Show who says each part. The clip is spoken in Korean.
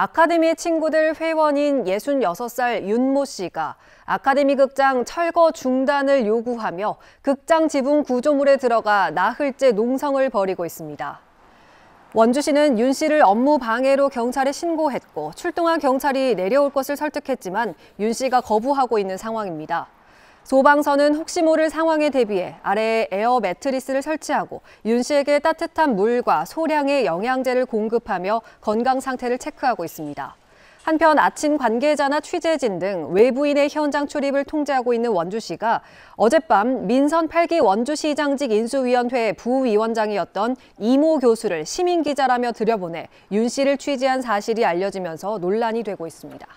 Speaker 1: 아카데미 친구들 회원인 66살 윤모 씨가 아카데미 극장 철거 중단을 요구하며 극장 지붕 구조물에 들어가 나흘째 농성을 벌이고 있습니다. 원주시는 윤 씨를 업무 방해로 경찰에 신고했고 출동한 경찰이 내려올 것을 설득했지만 윤 씨가 거부하고 있는 상황입니다. 소방서는 혹시 모를 상황에 대비해 아래에 에어 매트리스를 설치하고 윤 씨에게 따뜻한 물과 소량의 영양제를 공급하며 건강 상태를 체크하고 있습니다. 한편 아침 관계자나 취재진 등 외부인의 현장 출입을 통제하고 있는 원주시가 어젯밤 민선 8기 원주시장직 인수위원회 부위원장이었던 이모 교수를 시민기자라며 들여보내 윤 씨를 취재한 사실이 알려지면서 논란이 되고 있습니다.